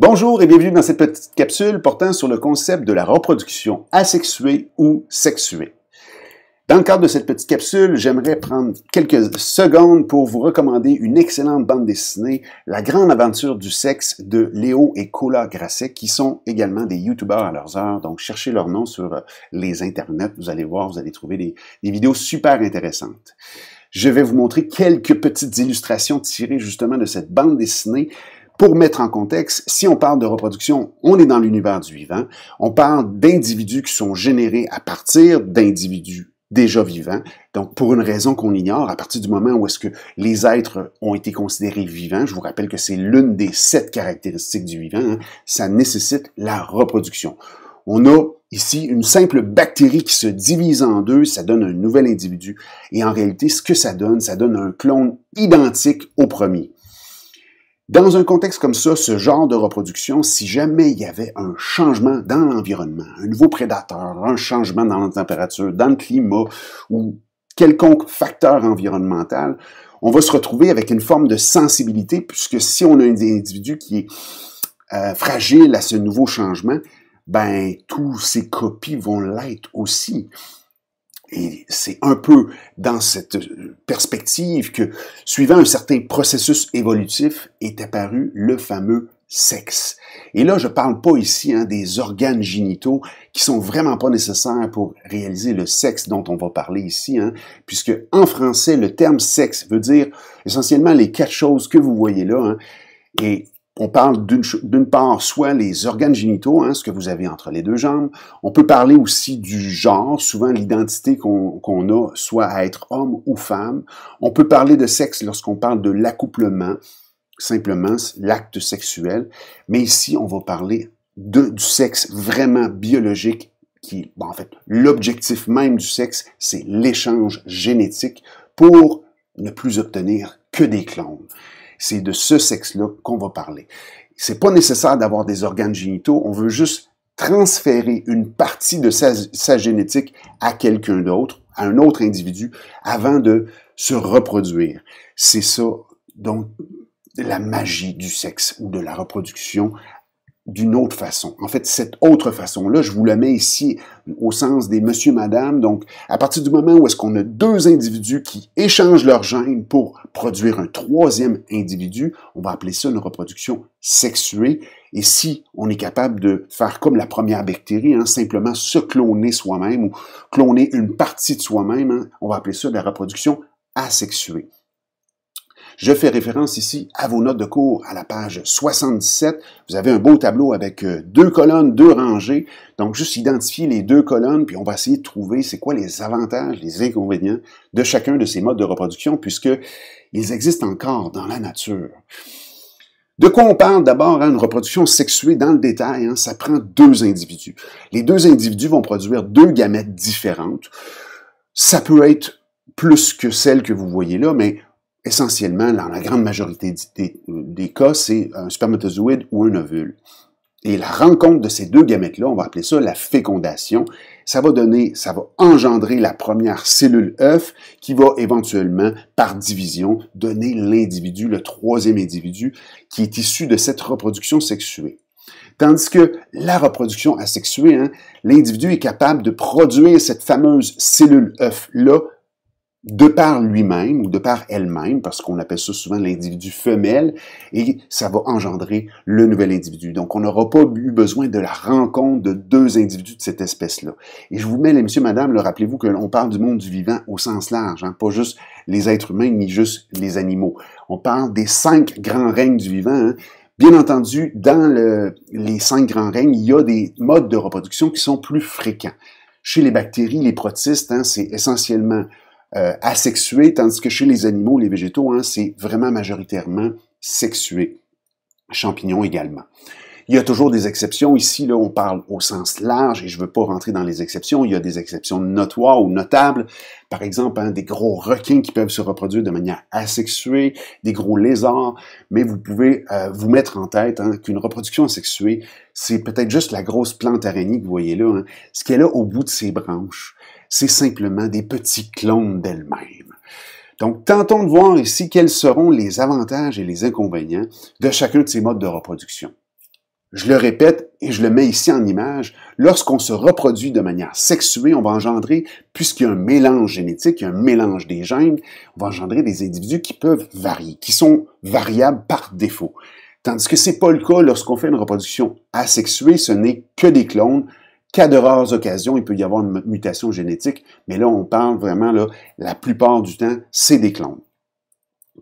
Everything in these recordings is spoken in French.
Bonjour et bienvenue dans cette petite capsule portant sur le concept de la reproduction asexuée ou sexuée. Dans le cadre de cette petite capsule, j'aimerais prendre quelques secondes pour vous recommander une excellente bande dessinée, La grande aventure du sexe de Léo et Cola Grasset, qui sont également des youtubeurs à leurs heures. Donc, cherchez leur nom sur euh, les internets. Vous allez voir, vous allez trouver des, des vidéos super intéressantes. Je vais vous montrer quelques petites illustrations tirées justement de cette bande dessinée pour mettre en contexte, si on parle de reproduction, on est dans l'univers du vivant. On parle d'individus qui sont générés à partir d'individus déjà vivants. Donc, pour une raison qu'on ignore, à partir du moment où est-ce que les êtres ont été considérés vivants, je vous rappelle que c'est l'une des sept caractéristiques du vivant, hein, ça nécessite la reproduction. On a ici une simple bactérie qui se divise en deux, ça donne un nouvel individu. Et en réalité, ce que ça donne, ça donne un clone identique au premier. Dans un contexte comme ça, ce genre de reproduction, si jamais il y avait un changement dans l'environnement, un nouveau prédateur, un changement dans la température, dans le climat ou quelconque facteur environnemental, on va se retrouver avec une forme de sensibilité puisque si on a un individu qui est euh, fragile à ce nouveau changement, ben tous ses copies vont l'être aussi. Et c'est un peu dans cette perspective que, suivant un certain processus évolutif, est apparu le fameux sexe. Et là, je parle pas ici hein, des organes génitaux qui sont vraiment pas nécessaires pour réaliser le sexe dont on va parler ici, hein, puisque en français, le terme sexe veut dire essentiellement les quatre choses que vous voyez là, hein, et on parle d'une part soit les organes génitaux, hein, ce que vous avez entre les deux jambes. On peut parler aussi du genre, souvent l'identité qu'on a, soit à être homme ou femme. On peut parler de sexe lorsqu'on parle de l'accouplement, simplement l'acte sexuel. Mais ici, on va parler du sexe vraiment biologique qui, en fait, l'objectif même du sexe, c'est l'échange génétique pour ne plus obtenir que des clones. C'est de ce sexe-là qu'on va parler. C'est pas nécessaire d'avoir des organes génitaux, on veut juste transférer une partie de sa, sa génétique à quelqu'un d'autre, à un autre individu, avant de se reproduire. C'est ça, donc, la magie du sexe ou de la reproduction d'une autre façon. En fait, cette autre façon-là, je vous la mets ici au sens des monsieur, madame. Donc, à partir du moment où est-ce qu'on a deux individus qui échangent leurs gènes pour produire un troisième individu, on va appeler ça une reproduction sexuée. Et si on est capable de faire comme la première bactérie, hein, simplement se cloner soi-même ou cloner une partie de soi-même, hein, on va appeler ça la reproduction asexuée. Je fais référence ici à vos notes de cours à la page 77. Vous avez un beau tableau avec euh, deux colonnes, deux rangées. Donc, juste identifier les deux colonnes, puis on va essayer de trouver c'est quoi les avantages, les inconvénients de chacun de ces modes de reproduction, puisque ils existent encore dans la nature. De quoi on parle d'abord hein, Une reproduction sexuée dans le détail, hein? ça prend deux individus. Les deux individus vont produire deux gamètes différentes. Ça peut être plus que celle que vous voyez là, mais essentiellement, dans la grande majorité des, cas, c'est un spermatozoïde ou un ovule. Et la rencontre de ces deux gamètes-là, on va appeler ça la fécondation, ça va donner, ça va engendrer la première cellule œuf qui va éventuellement, par division, donner l'individu, le troisième individu qui est issu de cette reproduction sexuée. Tandis que la reproduction asexuée, hein, l'individu est capable de produire cette fameuse cellule œuf-là de par lui-même ou de par elle-même, parce qu'on appelle ça souvent l'individu femelle, et ça va engendrer le nouvel individu. Donc, on n'aura pas eu besoin de la rencontre de deux individus de cette espèce-là. Et je vous mets, les messieurs, madame, rappelez-vous que l'on parle du monde du vivant au sens large, hein, pas juste les êtres humains, ni juste les animaux. On parle des cinq grands règnes du vivant, hein. Bien entendu, dans le, les cinq grands règnes, il y a des modes de reproduction qui sont plus fréquents. Chez les bactéries, les protistes, hein, c'est essentiellement euh, tandis que chez les animaux, les végétaux, hein, c'est vraiment majoritairement sexué. Champignons également. Il y a toujours des exceptions. Ici, là, on parle au sens large et je ne veux pas rentrer dans les exceptions. Il y a des exceptions notoires ou notables. Par exemple, hein, des gros requins qui peuvent se reproduire de manière asexuée, des gros lézards. Mais vous pouvez euh, vous mettre en tête hein, qu'une reproduction asexuée, c'est peut-être juste la grosse plante araignée que vous voyez là, hein. ce qu'elle a au bout de ses branches c'est simplement des petits clones d'elles-mêmes. Donc, tentons de voir ici quels seront les avantages et les inconvénients de chacun de ces modes de reproduction. Je le répète et je le mets ici en image, lorsqu'on se reproduit de manière sexuée, on va engendrer, puisqu'il y a un mélange génétique, un mélange des gènes, on va engendrer des individus qui peuvent varier, qui sont variables par défaut. Tandis que c'est pas le cas lorsqu'on fait une reproduction asexuée, ce n'est que des clones, Qu'à de rares occasions, il peut y avoir une mutation génétique, mais là, on parle vraiment, là, la plupart du temps, c'est des clones.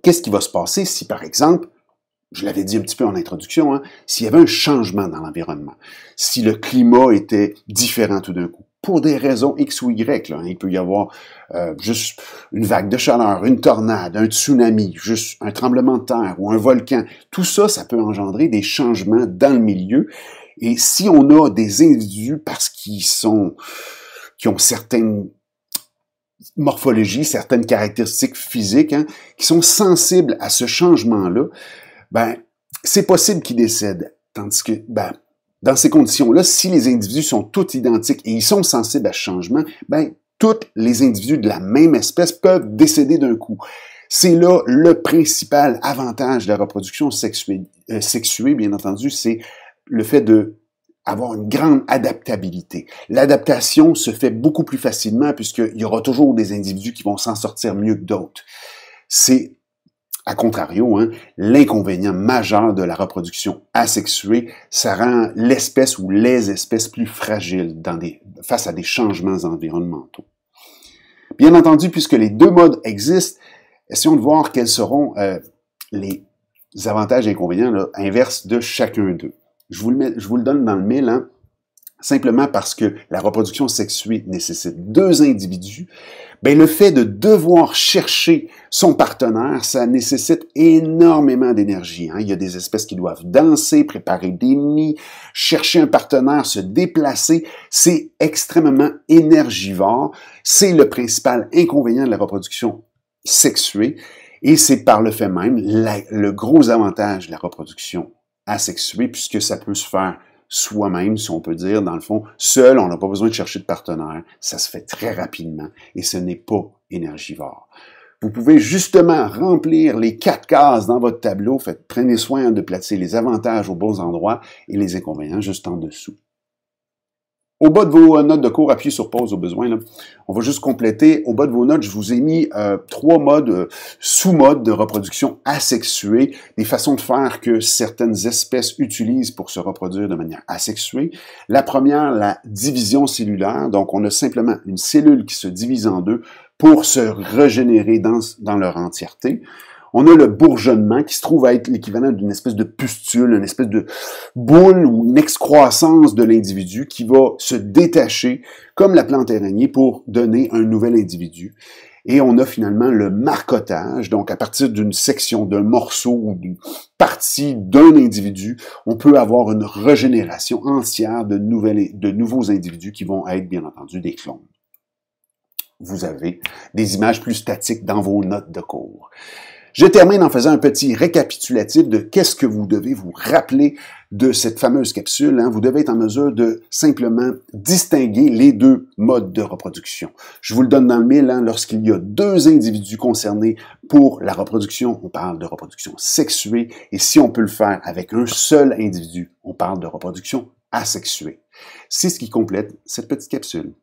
Qu'est-ce qui va se passer si, par exemple, je l'avais dit un petit peu en introduction, hein, s'il y avait un changement dans l'environnement, si le climat était différent tout d'un coup, pour des raisons X ou Y, hein, il peut y avoir euh, juste une vague de chaleur, une tornade, un tsunami, juste un tremblement de terre ou un volcan, tout ça, ça peut engendrer des changements dans le milieu et si on a des individus parce qu'ils sont, qui ont certaines morphologies, certaines caractéristiques physiques, hein, qui sont sensibles à ce changement-là, ben, c'est possible qu'ils décèdent. Tandis que, ben, dans ces conditions-là, si les individus sont tous identiques et ils sont sensibles à ce changement, ben, tous les individus de la même espèce peuvent décéder d'un coup. C'est là le principal avantage de la reproduction sexuée, euh, sexuée bien entendu, c'est le fait de une grande adaptabilité. L'adaptation se fait beaucoup plus facilement puisqu'il y aura toujours des individus qui vont s'en sortir mieux que d'autres. C'est, à contrario, hein, l'inconvénient majeur de la reproduction asexuée. Ça rend l'espèce ou les espèces plus fragiles face à des changements environnementaux. Bien entendu, puisque les deux modes existent, essayons de voir quels seront euh, les avantages et inconvénients inverses de chacun d'eux. Je vous le, je vous le donne dans le mille, hein. simplement parce que la reproduction sexuée nécessite deux individus, ben le fait de devoir chercher son partenaire, ça nécessite énormément d'énergie. Hein. Il y a des espèces qui doivent danser, préparer des nids, chercher un partenaire, se déplacer. C'est extrêmement énergivore. C'est le principal inconvénient de la reproduction sexuée. Et c'est par le fait même le gros avantage de la reproduction asexué puisque ça peut se faire soi-même, si on peut dire, dans le fond. Seul, on n'a pas besoin de chercher de partenaire. Ça se fait très rapidement et ce n'est pas énergivore. Vous pouvez justement remplir les quatre cases dans votre tableau. Faites, prenez soin de placer les avantages aux bons endroits et les inconvénients juste en dessous. Au bas de vos euh, notes de cours, appuyez sur pause au besoin. Là. On va juste compléter. Au bas de vos notes, je vous ai mis euh, trois modes, euh, sous-modes de reproduction asexuée, des façons de faire que certaines espèces utilisent pour se reproduire de manière asexuée. La première, la division cellulaire. Donc, on a simplement une cellule qui se divise en deux pour se régénérer dans, dans leur entièreté on a le bourgeonnement qui se trouve à être l'équivalent d'une espèce de pustule, une espèce de boule ou une excroissance de l'individu qui va se détacher comme la plante araignée pour donner un nouvel individu. Et on a finalement le marcotage, donc à partir d'une section, d'un morceau ou d'une partie d'un individu, on peut avoir une régénération entière de, de nouveaux individus qui vont être bien entendu des clones vous avez des images plus statiques dans vos notes de cours. Je termine en faisant un petit récapitulatif de qu'est-ce que vous devez vous rappeler de cette fameuse capsule. Hein. Vous devez être en mesure de simplement distinguer les deux modes de reproduction. Je vous le donne dans le mille, hein. lorsqu'il y a deux individus concernés pour la reproduction, on parle de reproduction sexuée, et si on peut le faire avec un seul individu, on parle de reproduction asexuée. C'est ce qui complète cette petite capsule.